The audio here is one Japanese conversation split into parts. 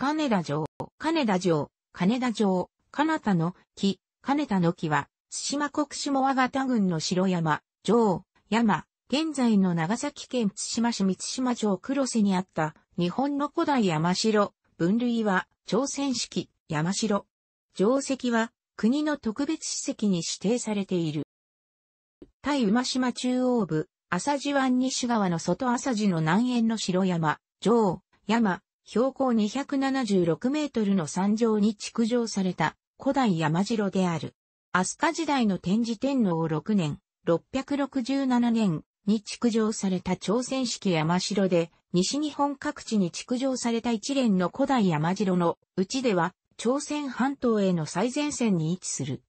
金田城、金田城、金田城、金田の木、金田の木は、津島国下和形郡の城山、城、山、現在の長崎県津島市三島城黒瀬にあった日本の古代山城、分類は朝鮮式山城。城石は国の特別史跡に指定されている。対馬島中央部、浅地湾西側の外浅地の南縁の城山、城、山、標高276メートルの山上に築城された古代山城である。飛鳥時代の天智天皇6年、667年に築城された朝鮮式山城で、西日本各地に築城された一連の古代山城のうちでは、朝鮮半島への最前線に位置する。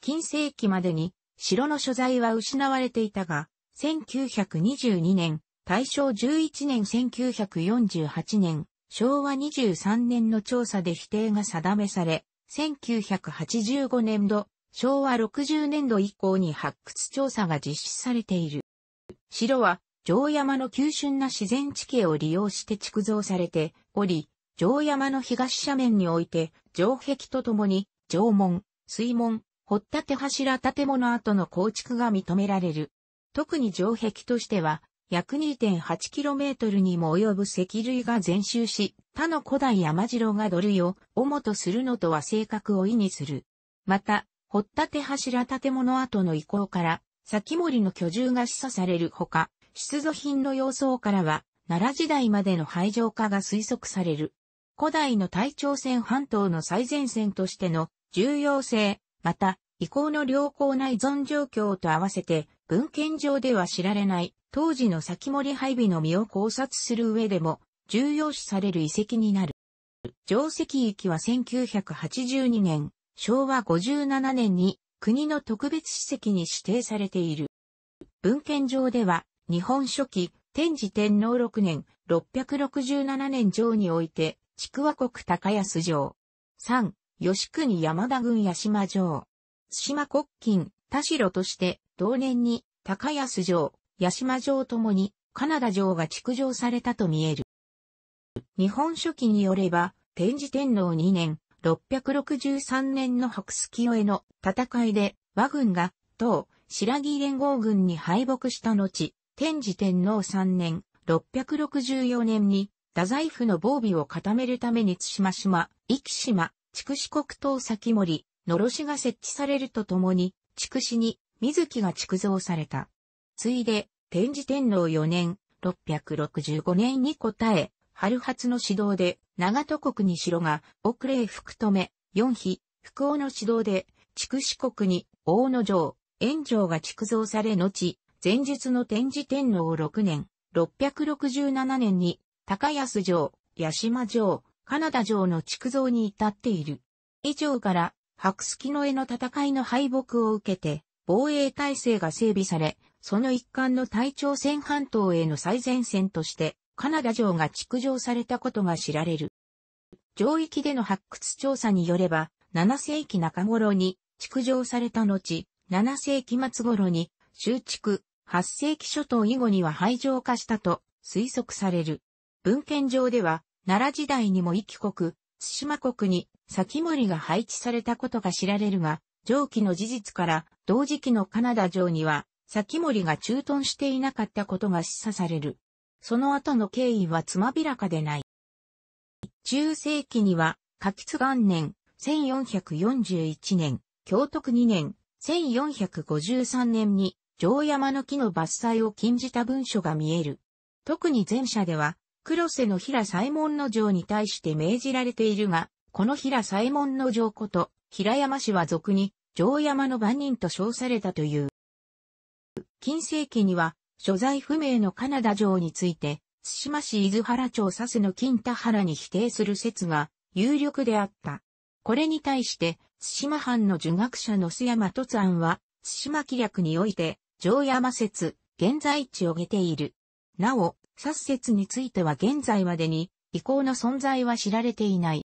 近世紀までに城の所在は失われていたが、1922年、大正11年1948年、昭和23年の調査で否定が定めされ、1985年度、昭和60年度以降に発掘調査が実施されている。城は、城山の急峻な自然地形を利用して築造されており、城山の東斜面において、城壁とともに、城門、水門、掘立柱建物跡の構築が認められる。特に城壁としては、約 2.8km にも及ぶ石類が全周し、他の古代山城が土塁を主とするのとは性格を意味する。また、掘った手柱建物跡の遺構から、先森の居住が示唆されるほか、出土品の様相からは、奈良時代までの廃城化が推測される。古代の大朝鮮半島の最前線としての重要性、また、遺構の良好な依存状況と合わせて、文献上では知られない当時の先森配備の実を考察する上でも重要視される遺跡になる。定石域は1982年、昭和57年に国の特別史跡に指定されている。文献上では、日本初期、天智天皇6年、667年上において、筑和国高安城。三、吉国山田郡八島城。津島国金、田代として、同年に、高安城、八島城ともに、カナダ城が築城されたと見える。日本書紀によれば、天智天皇2年、663年の白月への戦いで、和軍が、当、白木連合軍に敗北した後、天智天皇3年、664年に、太宰府の防備を固めるために津島島、壱岐島、筑紫国島先森、のろしが設置されるとともに、筑紫に水木が築造された。ついで、天智天皇4年、665年に応え、春初の指導で、長戸国に城が、奥礼福留、四妃、福王の指導で、筑四国に、大野城、炎城が築造され後、前述の天智天皇6年、667年に、高安城、八島城、カナダ城の築造に至っている。以上から、白月の絵の戦いの敗北を受けて、防衛体制が整備され、その一環の大朝鮮半島への最前線として、カナダ城が築城されたことが知られる。上域での発掘調査によれば、7世紀中頃に築城された後、7世紀末頃に修築、8世紀初頭以後には廃城化したと推測される。文献上では、奈良時代にも壱岐国、津島国に先森が配置されたことが知られるが、上記の事実から同時期のカナダ城には先森が駐屯していなかったことが示唆される。その後の経緯はつまびらかでない。中世紀には、柿津元年、1441年、京徳2年、1453年に、城山の木の伐採を禁じた文書が見える。特に前者では、黒瀬の平左門の城に対して命じられているが、この平左門の城こと、平山氏は俗に、城山の番人と称されたという。近世紀には、所在不明のカナダ城について、津島市伊豆原町佐世の金田原に否定する説が有力であった。これに対して、津島藩の儒学者の須山突案は、津島紀略において、城山説、現在地を挙げている。なお、世説については現在までに、遺構の存在は知られていない。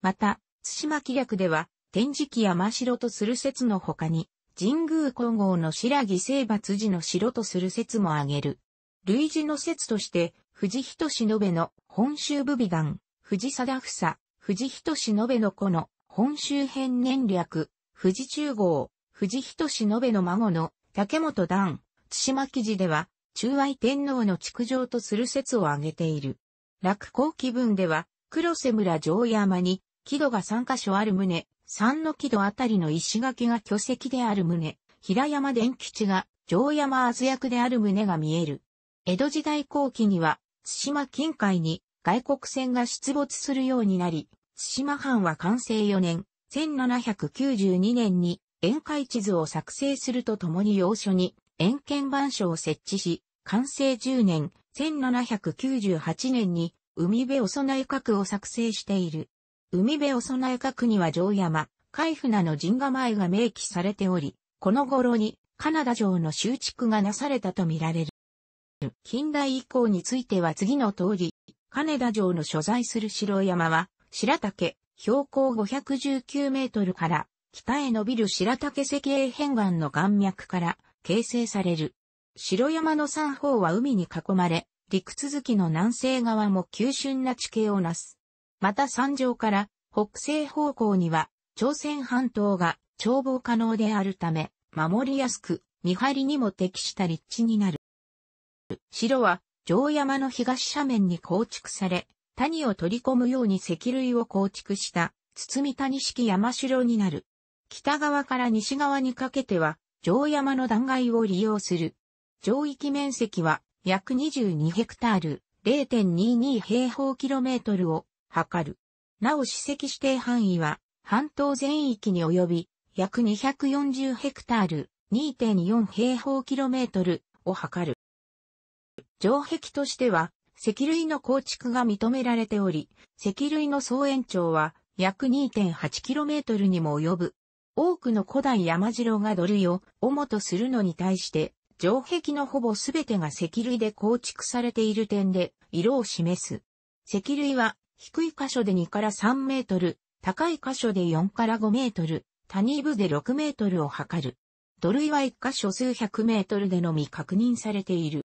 また、津島紀略では、天示記や真城とする説の他に、神宮皇后の白木征伐寺の城とする説も挙げる。類似の説として、藤人忍の本州武美団、藤貞房、藤人忍の子の本州編年略、藤中郷、藤人忍の孫の竹本段、津島記事では、中愛天皇の築城とする説を挙げている。落後気文では、黒瀬村城山に、木戸が3カ所ある旨、三の木戸あたりの石垣が巨石である旨、平山伝吉が城山厚役である旨が見える。江戸時代後期には、津島近海に外国船が出没するようになり、津島藩は完成4年、1792年に宴会地図を作成するとともに要所に宴見板書を設置し、完成10年、1798年に海辺お備え閣を作成している。海辺を備え各には城山、海船の陣構えが明記されており、この頃にカナダ城の修築がなされたとみられる。近代以降については次の通り、金田城の所在する城山は、白竹、標高519メートルから北へ伸びる白竹石英変岸の岩脈から形成される。城山の三方は海に囲まれ、陸続きの南西側も急峻な地形をなす。また山上から北西方向には朝鮮半島が眺望可能であるため、守りやすく、見張りにも適した立地になる。城は、城山の東斜面に構築され、谷を取り込むように石類を構築した、包谷式山城になる。北側から西側にかけては、城山の断崖を利用する。城域面積は、約22ヘクタール、0.22平方キロメートルを測る。なお史跡指定範囲は、半島全域に及び、約240ヘクタール、2.4平方キロメートルを測る。城壁としては、石類の構築が認められており、石類の総延長は約2 8トルにも及ぶ。多くの古代山城が土塁を主とするのに対して、城壁のほぼすべてが石類で構築されている点で色を示す。石類は低い箇所で2から3メートル、高い箇所で4から5メートル、谷部で6メートルを測る。土塁は1箇所数百メートルでのみ確認されている。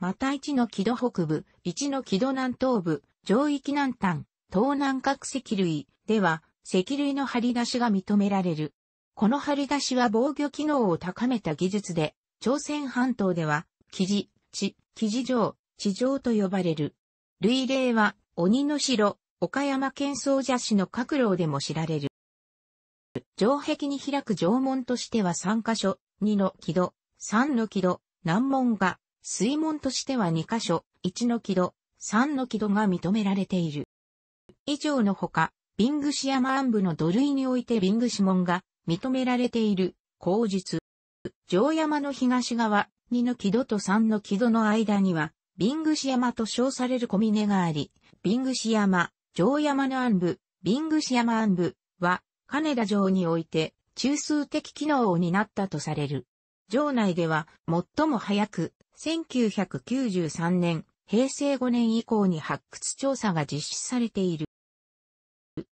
また1の木戸北部、1の木戸南東部、上域南端、東南角石類では、石類の張り出しが認められる。この張り出しは防御機能を高めた技術で、朝鮮半島では、木地、地、木地上、地上と呼ばれる。類例は、鬼の城、岡山県総社市の各楼でも知られる。城壁に開く城門としては3箇所、2の木戸、3の木戸、南門が、水門としては2箇所、1の木戸、3の木戸が認められている。以上のほか、ビングシ山暗部の土塁においてビングシ門が認められている、口述。城山の東側、2の木戸と3の木戸の間には、ビングシ山と称される小峰があり、ビングシ山、城山の暗部、ビングシ山暗部は、金田城において中枢的機能を担ったとされる。城内では最も早く1993年、平成5年以降に発掘調査が実施されている。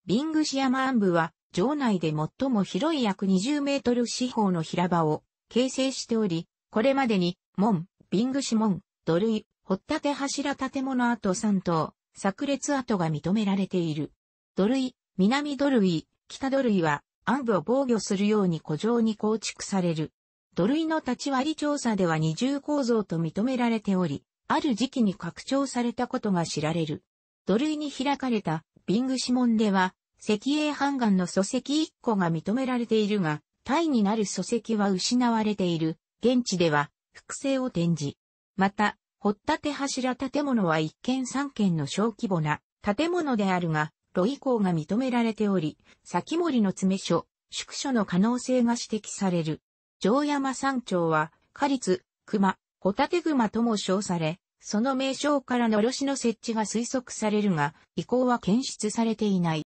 ビングシ山暗部は、城内で最も広い約20メートル四方の平場を形成しており、これまでに門、ビングシ門、土塁、掘立柱建物跡3棟、炸裂跡が認められている。土塁、南土塁、北土塁は暗部を防御するように古城に構築される。土塁の立ち割り調査では二重構造と認められており、ある時期に拡張されたことが知られる。土塁に開かれたビング指紋では、石英半岩の礎石一個が認められているが、体になる礎石は失われている。現地では、複製を展示。また、掘ったて柱建物は一軒三軒の小規模な建物であるが、炉以降が認められており、先森の詰所、宿所の可能性が指摘される。城山山頂は、下立、熊、ホタテ熊とも称され、その名称からのろしの設置が推測されるが、遺構は検出されていない。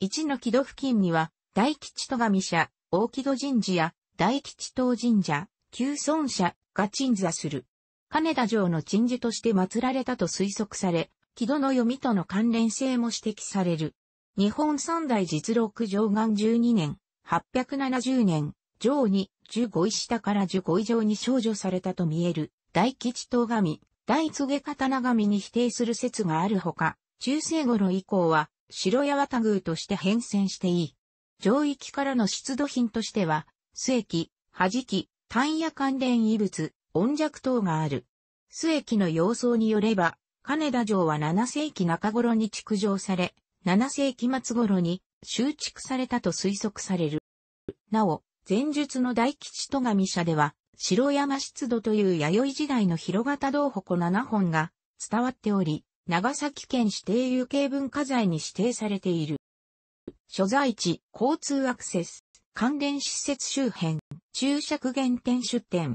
一の木戸付近には、大吉戸神社、大木戸神社や大吉東神社、旧村社が鎮座する。金田城の鎮守として祀られたと推測され、木戸の読みとの関連性も指摘される。日本三大実録上岸12年、870年、上に15位下から15以上に少女されたと見える、大吉東神、大告刀神に否定する説があるほか、中世頃以降は、城八幡宮として変遷していい。上域からの出土品としては、末期、弾き、単野関連遺物、温弱塔がある。須駅の様相によれば、金田城は7世紀中頃に築城され、7世紀末頃に修築されたと推測される。なお、前述の大吉戸上社では、城山湿度という弥生時代の広型道鉾7本が伝わっており、長崎県指定有形文化財に指定されている。所在地、交通アクセス、関連施設周辺、注釈原点出店、